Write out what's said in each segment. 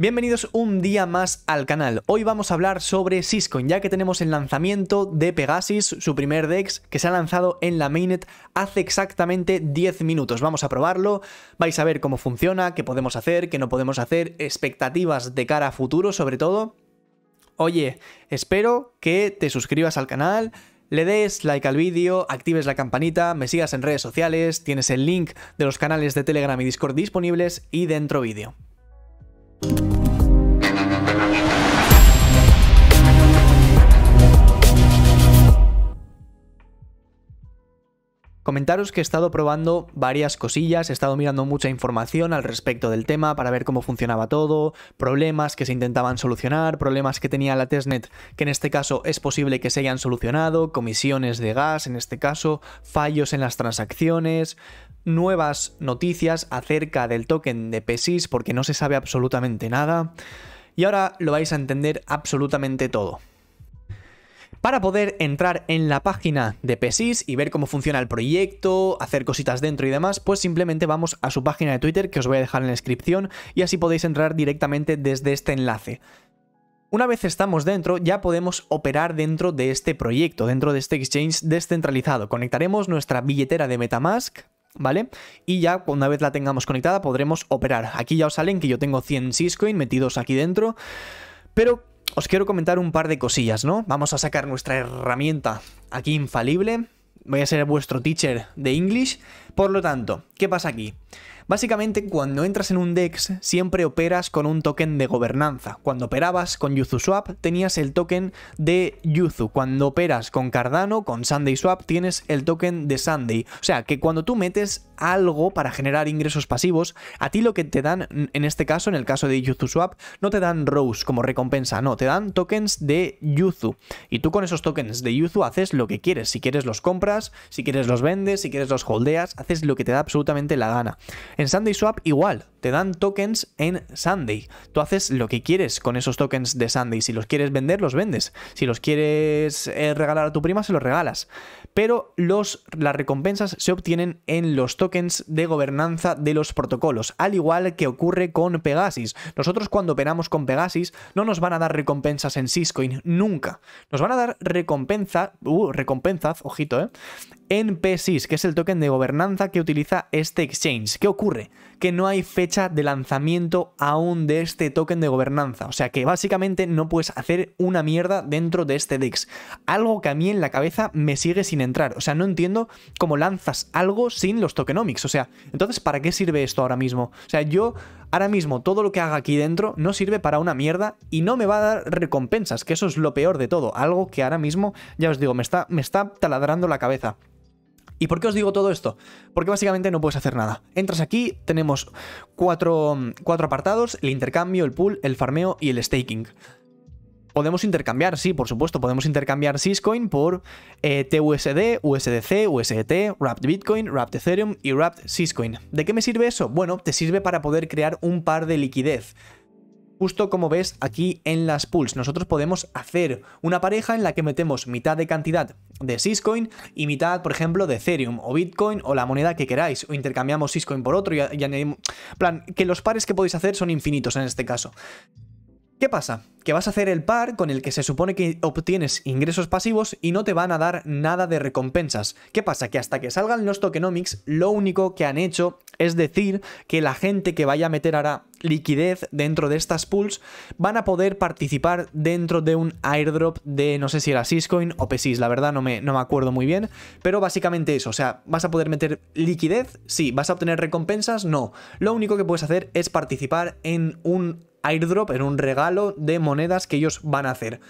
Bienvenidos un día más al canal. Hoy vamos a hablar sobre Cisco, ya que tenemos el lanzamiento de Pegasus, su primer DEX, que se ha lanzado en la mainnet hace exactamente 10 minutos. Vamos a probarlo, vais a ver cómo funciona, qué podemos hacer, qué no podemos hacer, expectativas de cara a futuro sobre todo. Oye, espero que te suscribas al canal, le des like al vídeo, actives la campanita, me sigas en redes sociales, tienes el link de los canales de Telegram y Discord disponibles y dentro vídeo. Comentaros que he estado probando varias cosillas, he estado mirando mucha información al respecto del tema para ver cómo funcionaba todo, problemas que se intentaban solucionar, problemas que tenía la testnet que en este caso es posible que se hayan solucionado, comisiones de gas en este caso, fallos en las transacciones, nuevas noticias acerca del token de PESIS porque no se sabe absolutamente nada. Y ahora lo vais a entender absolutamente todo. Para poder entrar en la página de PESIS y ver cómo funciona el proyecto, hacer cositas dentro y demás, pues simplemente vamos a su página de Twitter que os voy a dejar en la descripción y así podéis entrar directamente desde este enlace. Una vez estamos dentro, ya podemos operar dentro de este proyecto, dentro de este exchange descentralizado. Conectaremos nuestra billetera de Metamask, ¿vale? Y ya una vez la tengamos conectada podremos operar. Aquí ya os salen que yo tengo 100 Syscoin metidos aquí dentro. Pero os quiero comentar un par de cosillas, ¿no? Vamos a sacar nuestra herramienta aquí infalible. Voy a ser vuestro teacher de English. Por lo tanto, ¿qué pasa aquí? Básicamente, cuando entras en un DEX, siempre operas con un token de gobernanza. Cuando operabas con YuzuSwap, tenías el token de Yuzu. Cuando operas con Cardano, con SundaySwap, tienes el token de Sunday. O sea, que cuando tú metes algo para generar ingresos pasivos, a ti lo que te dan, en este caso, en el caso de Swap no te dan Rose como recompensa, no, te dan tokens de Yuzu. Y tú con esos tokens de Yuzu haces lo que quieres. Si quieres los compras, si quieres los vendes, si quieres los holdeas, haces lo que te da absolutamente la gana. En Sunday Swap igual te dan tokens en Sunday. Tú haces lo que quieres con esos tokens de Sunday. Si los quieres vender, los vendes. Si los quieres eh, regalar a tu prima, se los regalas. Pero los, las recompensas se obtienen en los tokens de gobernanza de los protocolos, al igual que ocurre con Pegasus. Nosotros cuando operamos con Pegasus no nos van a dar recompensas en Syscoin, nunca. Nos van a dar recompensa, uh, recompensas, ojito, ¿eh? En PSIS, que es el token de gobernanza que utiliza este exchange. ¿Qué ocurre? Que no hay fecha de lanzamiento aún de este token de gobernanza. O sea que básicamente no puedes hacer una mierda dentro de este DEX. Algo que a mí en la cabeza me sigue sin entrar. O sea, no entiendo cómo lanzas algo sin los tokenomics. O sea, entonces, ¿para qué sirve esto ahora mismo? O sea, yo ahora mismo todo lo que haga aquí dentro no sirve para una mierda y no me va a dar recompensas, que eso es lo peor de todo. Algo que ahora mismo, ya os digo, me está, me está taladrando la cabeza. ¿Y por qué os digo todo esto? Porque básicamente no puedes hacer nada. Entras aquí, tenemos cuatro, apartados, el intercambio, el pool, el farmeo y el staking. Podemos intercambiar, sí, por supuesto, podemos intercambiar Syscoin por eh, TUSD, USDC, USDT, Wrapped Bitcoin, Wrapped Ethereum y Wrapped Syscoin. ¿De qué me sirve eso? Bueno, te sirve para poder crear un par de liquidez justo como ves aquí en las pools. Nosotros podemos hacer una pareja en la que metemos mitad de cantidad de Syscoin y mitad, por ejemplo, de Ethereum o Bitcoin o la moneda que queráis. O intercambiamos Syscoin por otro y, y añadimos... plan, que los pares que podéis hacer son infinitos en este caso. ¿Qué pasa? Que vas a hacer el par con el que se supone que obtienes ingresos pasivos y no te van a dar nada de recompensas. ¿Qué pasa? Que hasta que salgan los tokenomics, lo único que han hecho es decir que la gente que vaya a meter ahora liquidez dentro de estas pools van a poder participar dentro de un airdrop de no sé si era Syscoin o Pesis, la verdad no me, no me acuerdo muy bien, pero básicamente eso, o sea, vas a poder meter liquidez, sí, vas a obtener recompensas, no, lo único que puedes hacer es participar en un airdrop, en un regalo de monedas que ellos van a hacer.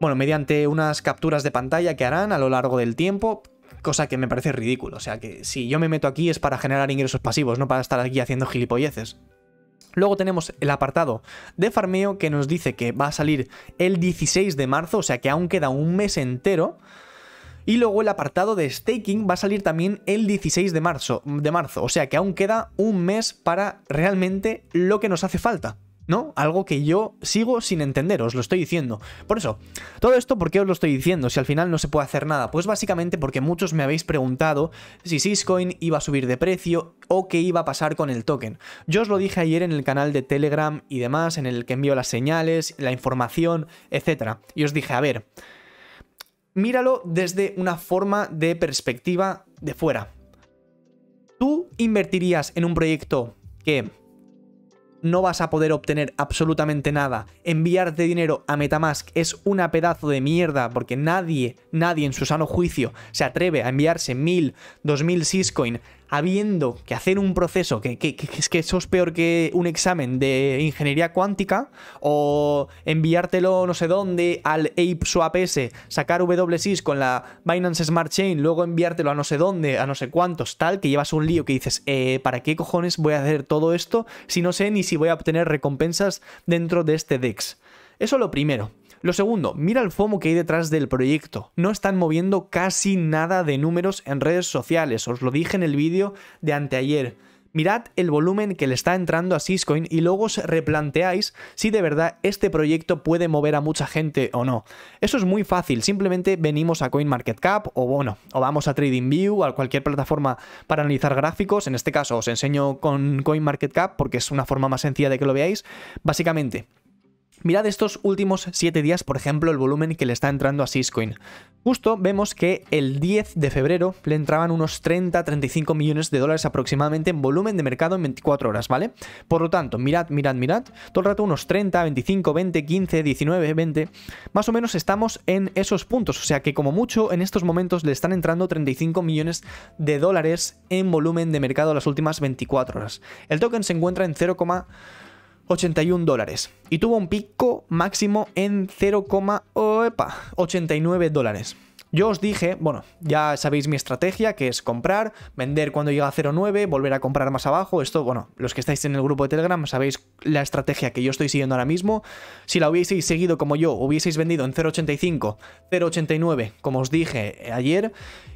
Bueno, mediante unas capturas de pantalla que harán a lo largo del tiempo, cosa que me parece ridículo. O sea que si yo me meto aquí es para generar ingresos pasivos, no para estar aquí haciendo gilipolleces. Luego tenemos el apartado de farmeo que nos dice que va a salir el 16 de marzo, o sea que aún queda un mes entero. Y luego el apartado de staking va a salir también el 16 de marzo, de marzo, o sea que aún queda un mes para realmente lo que nos hace falta. ¿no? Algo que yo sigo sin entender, os lo estoy diciendo. Por eso, todo esto, ¿por qué os lo estoy diciendo? Si al final no se puede hacer nada. Pues básicamente porque muchos me habéis preguntado si Syscoin iba a subir de precio o qué iba a pasar con el token. Yo os lo dije ayer en el canal de Telegram y demás, en el que envío las señales, la información, etc. Y os dije, a ver, míralo desde una forma de perspectiva de fuera. ¿Tú invertirías en un proyecto que no vas a poder obtener absolutamente nada. Enviarte dinero a Metamask es una pedazo de mierda porque nadie, nadie en su sano juicio se atreve a enviarse 1000, 2000 Syscoin habiendo que hacer un proceso que, es que eso es peor que un examen de ingeniería cuántica o enviártelo no sé dónde al Ape Swap sacar w con la Binance Smart Chain, luego enviártelo a no sé dónde, a no sé cuántos, tal, que llevas un lío que dices, eh, ¿para qué cojones voy a hacer todo esto si no sé ni si voy a obtener recompensas dentro de este DEX? Eso lo primero. Lo segundo, mira el FOMO que hay detrás del proyecto. No están moviendo casi nada de números en redes sociales, os lo dije en el vídeo de anteayer. Mirad el volumen que le está entrando a Syscoin y luego os replanteáis si de verdad este proyecto puede mover a mucha gente o no. Eso es muy fácil, simplemente venimos a CoinMarketCap o bueno, o vamos a TradingView o a cualquier plataforma para analizar gráficos. En este caso os enseño con CoinMarketCap porque es una forma más sencilla de que lo veáis. Básicamente, Mirad estos últimos 7 días, por ejemplo, el volumen que le está entrando a Syscoin. Justo vemos que el 10 de febrero le entraban unos 30-35 millones de dólares aproximadamente en volumen de mercado en 24 horas, ¿vale? Por lo tanto, mirad, mirad, mirad, todo el rato unos 30, 25, 20, 15, 19, 20, más o menos estamos en esos puntos, o sea que como mucho en estos momentos le están entrando 35 millones de dólares en volumen de mercado las últimas 24 horas. El token se encuentra en 0, 81 dólares y tuvo un pico máximo en 0,89 dólares. Yo os dije, bueno, ya sabéis mi estrategia, que es comprar, vender cuando llega a 0.9, volver a comprar más abajo. Esto, bueno, los que estáis en el grupo de Telegram sabéis la estrategia que yo estoy siguiendo ahora mismo. Si la hubieseis seguido como yo, hubieseis vendido en 0.85, 0.89, como os dije eh, ayer,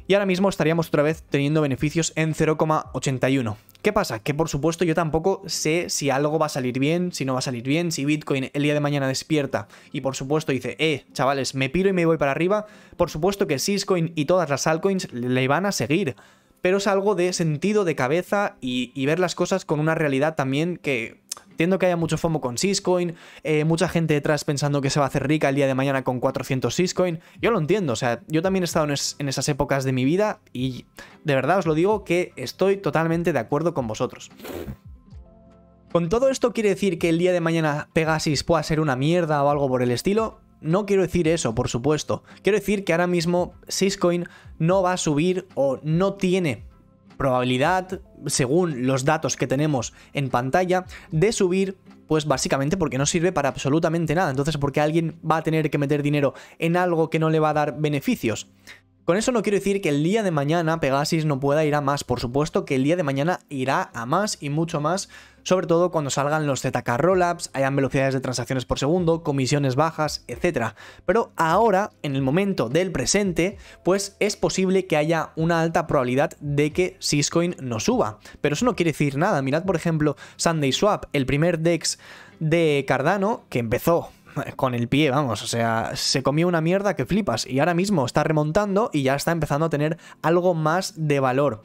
y ahora mismo estaríamos otra vez teniendo beneficios en 0,81. ¿Qué pasa? Que por supuesto yo tampoco sé si algo va a salir bien, si no va a salir bien, si Bitcoin el día de mañana despierta y por supuesto dice, eh, chavales, me piro y me voy para arriba. Por supuesto que Syscoin y todas las altcoins le iban a seguir, pero es algo de sentido de cabeza y, ver las cosas con una realidad también que Entiendo que haya mucho FOMO con Siscoin, eh, mucha gente detrás pensando que se va a hacer rica el día de mañana con 400 Syscoin. Yo lo entiendo, o sea, yo también he estado en, en, esas épocas de mi vida y de verdad os lo digo que estoy totalmente de acuerdo con vosotros. ¿Con todo esto quiere decir que el día de mañana Pegasus pueda ser una mierda o algo por el estilo? no quiero decir eso, por supuesto. Quiero decir que ahora mismo Syscoin no va a subir o no tiene probabilidad, según los datos que tenemos en pantalla, de subir, pues básicamente porque no sirve para absolutamente nada. Entonces, porque alguien va a tener que meter dinero en algo que no le va a dar beneficios. Con eso no quiero decir que el día de mañana Pegasus no pueda ir a más, por supuesto que el día de mañana irá a más y mucho más, sobre todo cuando salgan los ZK Rollups, hayan velocidades de transacciones por segundo, comisiones bajas, etc. Pero ahora, en el momento del presente, pues es posible que haya una alta probabilidad de que Syscoin no suba. Pero eso no quiere decir nada. Mirad, por ejemplo, Sunday Swap, el primer DEX de Cardano, que empezó con el pie, vamos, o sea, se comió una mierda que flipas y ahora mismo está remontando y ya está empezando a tener algo más de valor.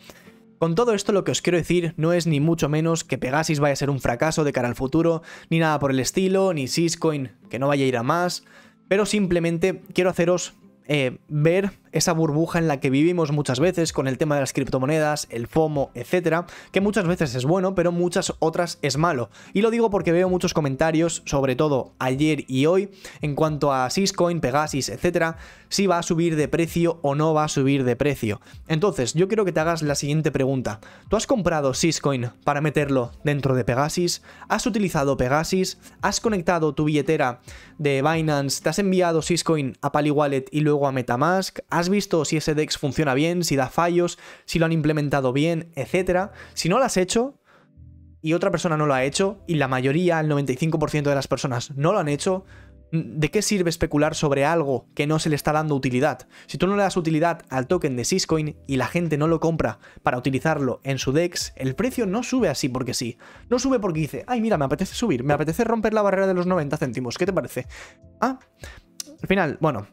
Con todo esto lo que os quiero decir no es ni mucho menos que Pegasus vaya a ser un fracaso de cara al futuro, ni nada por el estilo, ni Syscoin que no vaya a ir a más, pero simplemente quiero haceros eh, ver esa burbuja en la que vivimos muchas veces con el tema de las criptomonedas, el FOMO, etcétera, que muchas veces es bueno, pero muchas otras es malo. Y lo digo porque veo muchos comentarios, sobre todo ayer y hoy, en cuanto a Syscoin, Pegasus, etcétera, si va a subir de precio o no va a subir de precio. Entonces, yo quiero que te hagas la siguiente pregunta. ¿Tú has comprado Syscoin para meterlo dentro de Pegasus? ¿Has utilizado Pegasus? ¿Has conectado tu billetera de Binance? ¿Te has enviado Syscoin a Pali Wallet y luego a MetaMask? ¿Has ¿Has visto si ese DEX funciona bien, si da fallos, si lo han implementado bien, etcétera? Si no lo has hecho y otra persona no lo ha hecho y la mayoría, el 95% de las personas no lo han hecho, ¿de qué sirve especular sobre algo que no se le está dando utilidad? Si tú no le das utilidad al token de Syscoin y la gente no lo compra para utilizarlo en su DEX, el precio no sube así porque sí. No sube porque dice, ay mira, me apetece subir, me apetece romper la barrera de los 90 céntimos, ¿qué te parece? Ah, al final, bueno,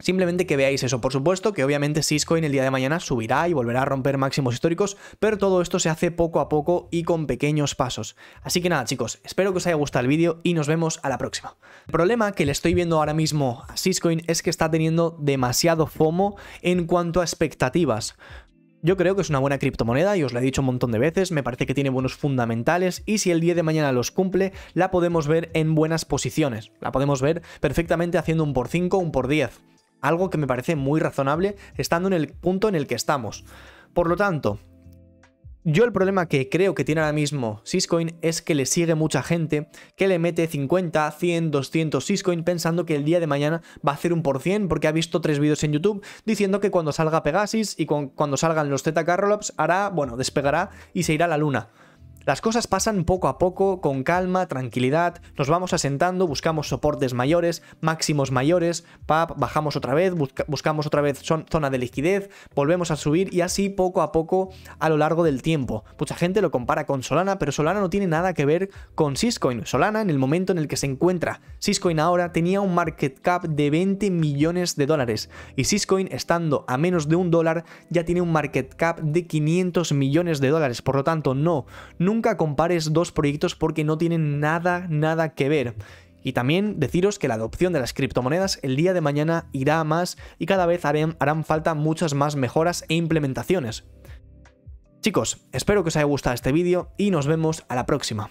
Simplemente que veáis eso. Por supuesto que obviamente Syscoin el día de mañana subirá y volverá a romper máximos históricos, pero todo esto se hace poco a poco y con pequeños pasos. Así que nada chicos, espero que os haya gustado el vídeo y nos vemos a la próxima. El problema que le estoy viendo ahora mismo a siscoin es que está teniendo demasiado FOMO en cuanto a expectativas. Yo creo que es una buena criptomoneda y os lo he dicho un montón de veces, me parece que tiene buenos fundamentales y si el día de mañana los cumple, la podemos ver en buenas posiciones. La podemos ver perfectamente haciendo un por 5, un por 10 algo que me parece muy razonable estando en el punto en el que estamos. Por lo tanto, yo el problema que creo que tiene ahora mismo Siscoin es que le sigue mucha gente que le mete 50, 100, 200 Syscoin pensando que el día de mañana va a hacer un por cien porque ha visto tres vídeos en YouTube diciendo que cuando salga Pegasus y cuando salgan los Zeta Carrolops hará, bueno, despegará y se irá a la luna. Las cosas pasan poco a poco, con calma, tranquilidad, nos vamos asentando, buscamos soportes mayores, máximos mayores, bajamos otra vez, buscamos otra vez zona de liquidez, volvemos a subir y así poco a poco a lo largo del tiempo. Mucha gente lo compara con Solana, pero Solana no tiene nada que ver con Syscoin. Solana, en el momento en el que se encuentra Syscoin ahora, tenía un market cap de 20 millones de dólares y Syscoin, estando a menos de un dólar, ya tiene un market cap de 500 millones de dólares. Por lo tanto, no, no nunca compares dos proyectos porque no tienen nada, nada que ver. Y también deciros que la adopción de las criptomonedas el día de mañana irá a más y cada vez harán, harán falta muchas más mejoras e implementaciones. Chicos, espero que os haya gustado este vídeo y nos vemos a la próxima.